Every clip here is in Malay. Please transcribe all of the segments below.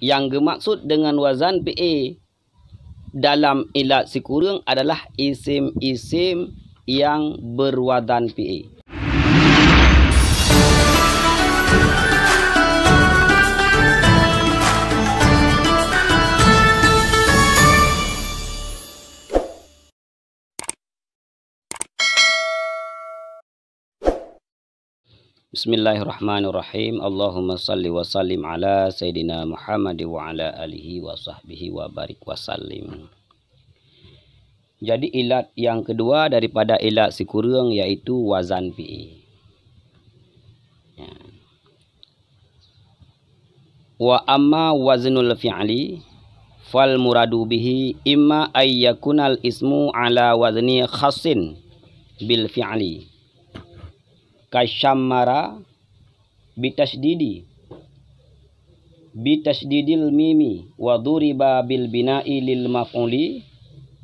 yang dimaksud dengan wazan PA dalam ilat sikurung adalah isim-isim yang berwadan PA. Bismillahirrahmanirrahim. Allahumma salli wa sallim ala sayyidina Muhammad wa ala alihi wa sahbihi wa barik wa sallim. Jadi ilat yang kedua daripada ilat sikurung iaitu wazan fi. Ya. Wa amma waznul fi'li fal muradu bihi imma ayyakunal ismu ala wazni khasin bil fi'li kasyamara bitasdidi bitasdidil mimi wa duriba bil bina'i lil maf'uli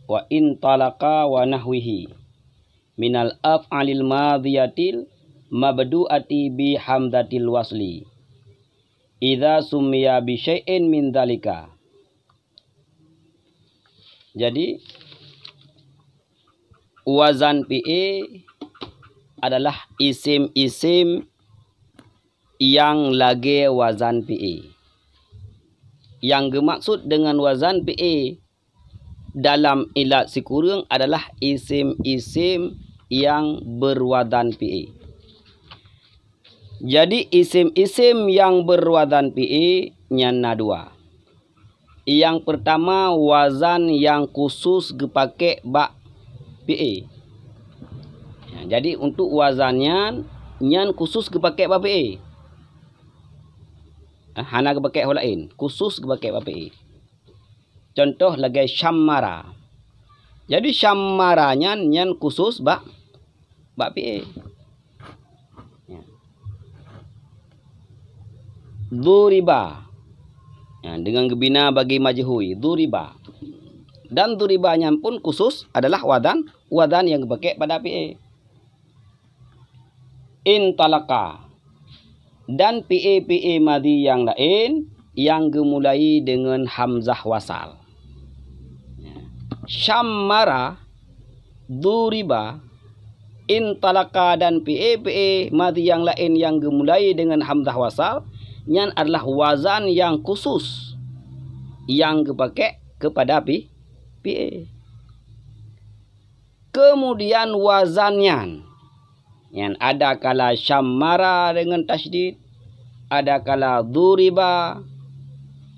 wa in talaqa wa nahwihi minal af'alil madhiyatil mabdu'ati bi hamdatil wasli idza sumia bi syai'in min dalika jadi wazan pi'i adalah isim-isim yang lagi wazan pi. Yang bermaksud dengan wazan pi dalam ilat sekurang adalah isim-isim yang berwadan pi. Jadi isim-isim yang berwadan pi nyana dua. Yang pertama wazan yang khusus dipakai bak pi. Jadi untuk wazannya nyan khusus kepake bape. Ha hana kepake holain, khusus kepake bape. Contoh lagi syammara. Jadi syammaranya nyan khusus ba bape. Ya. Duriba. Ya, dengan gebina bagi majhui, duriba. Dan duribanya pun khusus adalah wadan, wadan yang kepake pada pe. PA intalaka dan pa-pa madi yang lain yang dimulai dengan hamzah wasal ya. syammara duriba intalaka dan pa-pa madi yang lain yang dimulai dengan hamzah wasal yang adalah wazan yang khusus yang dipakai kepada pi pa kemudian wazannya yang ada kala syammara dengan tasydid, ada kala duriba,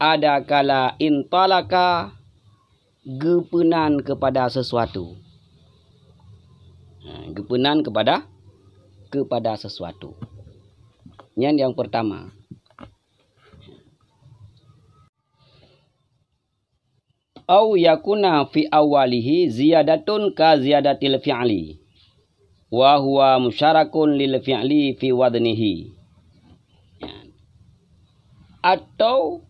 ada kala intalaka gepenan kepada sesuatu. Ha, gepenan kepada kepada sesuatu. Yang yang pertama. Au yakuna fi awalihi ziyadatun ka ziyadatil fi'li wa huwa musyarakun lil fi'li fi wadnihi ya. atau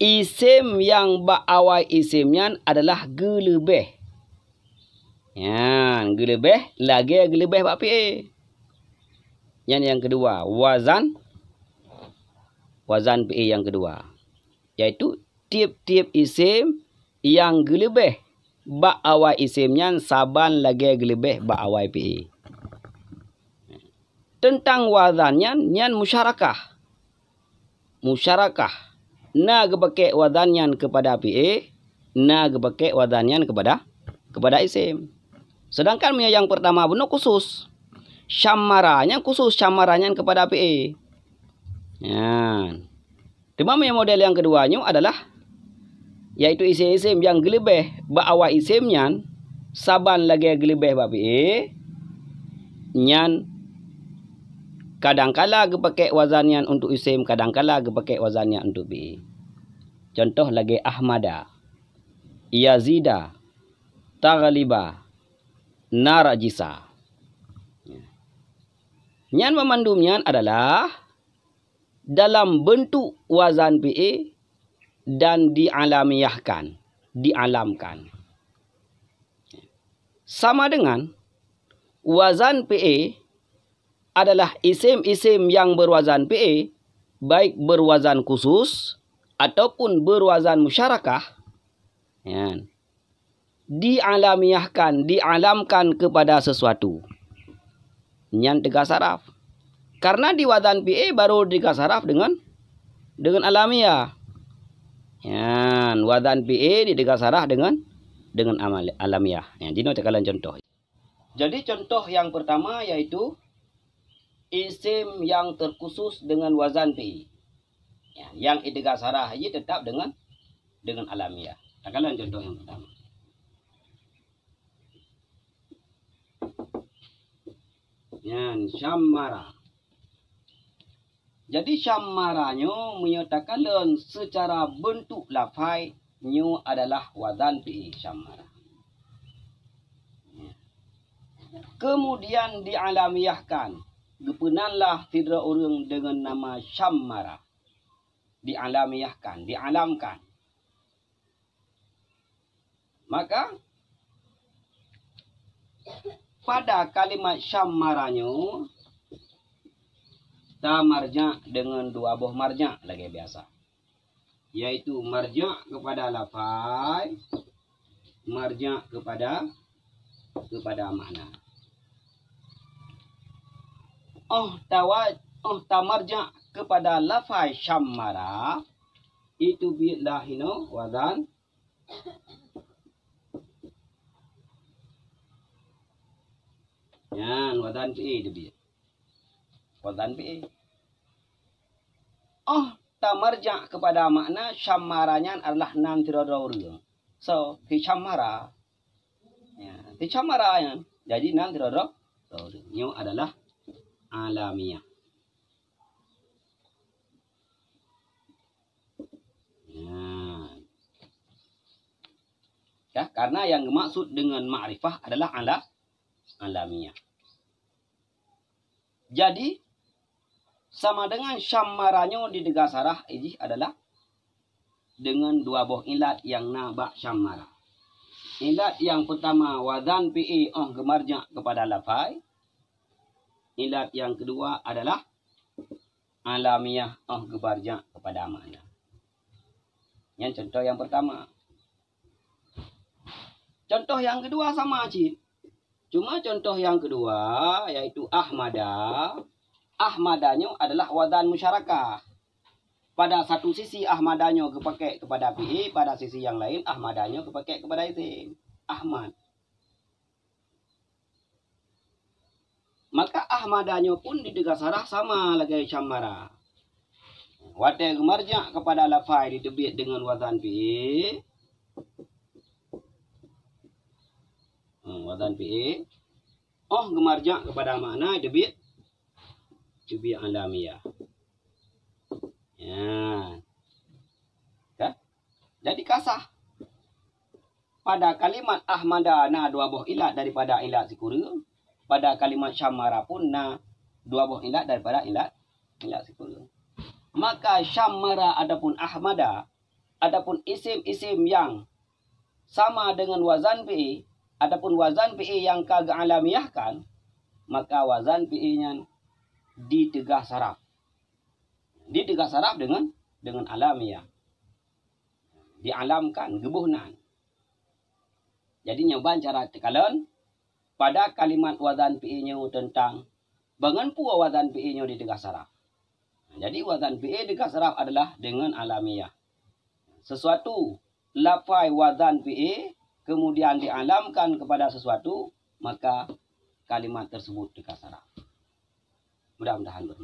isim yang baawai isimnya adalah gelebeh ya gelebeh lagi gelebeh bak pi yang yang kedua wazan wazan pi yang kedua yaitu tiap-tiap isim yang gelebeh ba awai isimnya saban lagi lebih ba awai pi. Tentang wadannya nyan musyarakah. Musyarakah. Na gebeke wadannya kepada pi. Na gebeke wadannya kepada kepada isim. Sedangkan yang pertama beno khusus. Syamaranya khusus syamaranya kepada pi. Ya. Tema model yang keduanya adalah iaitu isim-isim yang gelebeh berawal isim nyan saban lagi gelebeh babi nyan kadang kala gepake wazan nyan untuk isim kadang kala gepake wazan nyan untuk bi contoh lagi ahmada yazida taghliba narajisa nyan memandumnya adalah dalam bentuk wazan bi dan dialamiahkan, dialamkan. Sama dengan wazan PA adalah isim-isim yang berwazan PA baik berwazan khusus ataupun berwazan musyarakah ya, dialamiahkan, dialamkan kepada sesuatu. Nyan tegas saraf. Karena di wazan PA baru tegas dengan dengan alamiah. Ya, wazan bi ini dengan sarah dengan dengan amal, alamiah. Ya, jadi nanti kalian contoh. Jadi contoh yang pertama yaitu isim yang terkhusus dengan wazan bi. Ya, yang idgah sarah ini tetap dengan dengan alamiah. Nah, kalian contoh yang pertama. Yang syammarah. Jadi syamaranya menyatakan dan secara bentuk lafai nyu adalah wazan fi syamara. Ya. Kemudian dialamiahkan gepenanlah fidra orang dengan nama syamara. Dialamiahkan, dialamkan. Maka pada kalimat syamaranya kita marja' dengan dua buah marja' lagi biasa. yaitu marja' kepada lafai. Marja' kepada kepada makna. Oh tawaj, oh marja kepada lafai syammara. Itu bi'lahino wadhan. Ya, wadhan ti'i dibi'i wadhanbi'i. Oh, tamarja' kepada makna syammaranya adalah nan tiradawri. So, di syammara. Ya, hi syammara ya. Jadi nan tiradawri. Ini adalah alamiah. Ya. ya, karena yang dimaksud dengan ma'rifah adalah ala alamiah. Jadi, sama dengan syammaranyo di negara sarah eh, ini adalah dengan dua buah ilat yang nabak syammara. Ilat yang pertama wadhan pi'i oh gemarja kepada lafai. Ilat yang kedua adalah alamiah oh gemarja kepada makna. Yang contoh yang pertama. Contoh yang kedua sama cik. Cuma contoh yang kedua yaitu Ahmadah. Ahmadanyo adalah wazan musyarakah. Pada satu sisi Ahmadanyo kepakai kepada fi'i, pada sisi yang lain Ahmadanyo kepakai kepada isim. Ahmad. Maka Ahmadanyo pun di tegak sama lagi syamara. Wate gemarjak kepada lafai ditebit dengan wazan fi'i. Hmm, wazan fi'i. Oh gemarjak kepada makna debit to be alamiah. Ya. Ya. Jadi kasah. Pada kalimat ahmada na dua buah ilat daripada ilat sikura. Pada kalimat syamara pun na dua buah ilat daripada ilat ilat sikura. Maka syamara adapun ahmada adapun isim-isim yang sama dengan wazan pi adapun wazan pi yang kagak alamiahkan maka wazan pi-nya ditegah saraf. Ditegah saraf dengan dengan alamiah. Dialamkan gebuhnan. Jadi nyoban cara tekalan pada kalimat wazan fi'inyo tentang mengenpu wazan fi'inyo di tegah saraf. Jadi wazan fi'i tegah saraf adalah dengan alamiah. Sesuatu lafai wazan fi'i kemudian dialamkan kepada sesuatu maka kalimat tersebut tegah mudah-mudahan